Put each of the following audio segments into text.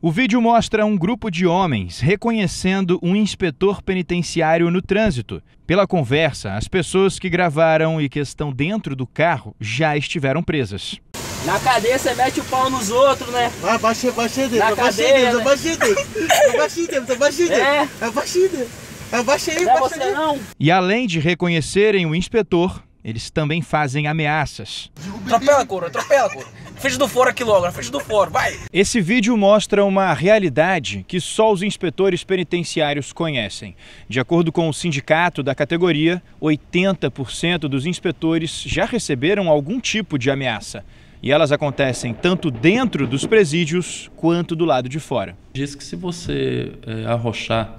O vídeo mostra um grupo de homens reconhecendo um inspetor penitenciário no trânsito. Pela conversa, as pessoas que gravaram e que estão dentro do carro já estiveram presas. Na cadeia você mete o pau nos outros, né? Ah, baixei, baixei dele, Na cadeia, dele, né? baixei dele, baixei dele, baixei dele, é. baixei dele, baixei dele. Não é não. E além de reconhecerem o inspetor, eles também fazem ameaças. Atropela, couro, atropela, couro. Fecha do foro aqui logo, fecha do foro, vai! Esse vídeo mostra uma realidade que só os inspetores penitenciários conhecem. De acordo com o sindicato da categoria, 80% dos inspetores já receberam algum tipo de ameaça. E elas acontecem tanto dentro dos presídios quanto do lado de fora. Diz que se você é, arrochar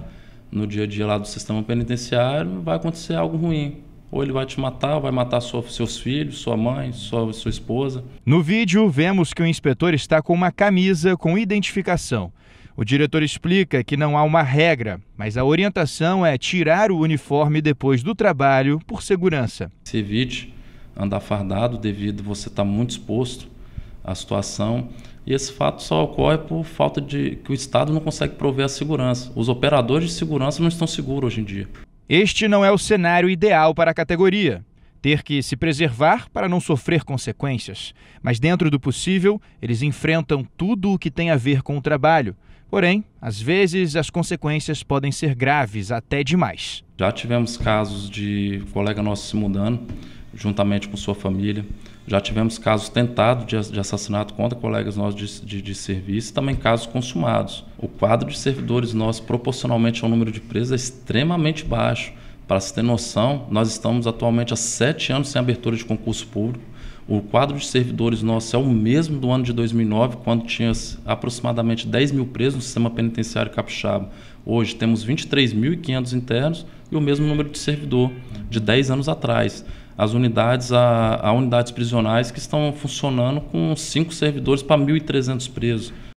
no dia a dia lá do sistema penitenciário, vai acontecer algo ruim ou ele vai te matar, vai matar sua, seus filhos, sua mãe, sua, sua esposa. No vídeo, vemos que o inspetor está com uma camisa com identificação. O diretor explica que não há uma regra, mas a orientação é tirar o uniforme depois do trabalho por segurança. Se evite andar fardado devido você estar tá muito exposto à situação. E esse fato só ocorre por falta de que o Estado não consegue prover a segurança. Os operadores de segurança não estão seguros hoje em dia. Este não é o cenário ideal para a categoria. Ter que se preservar para não sofrer consequências. Mas, dentro do possível, eles enfrentam tudo o que tem a ver com o trabalho. Porém, às vezes as consequências podem ser graves até demais. Já tivemos casos de colega nosso se mudando juntamente com sua família. Já tivemos casos tentados de, de assassinato contra colegas nossos de, de, de serviço, também casos consumados. O quadro de servidores nossos, proporcionalmente ao número de presos, é extremamente baixo. Para se ter noção, nós estamos atualmente há sete anos sem abertura de concurso público. O quadro de servidores nosso é o mesmo do ano de 2009, quando tinha aproximadamente 10 mil presos no sistema penitenciário capixaba. Hoje temos 23.500 internos e o mesmo número de servidor de 10 anos atrás as unidades a, a unidades prisionais que estão funcionando com cinco servidores para 1.300 presos.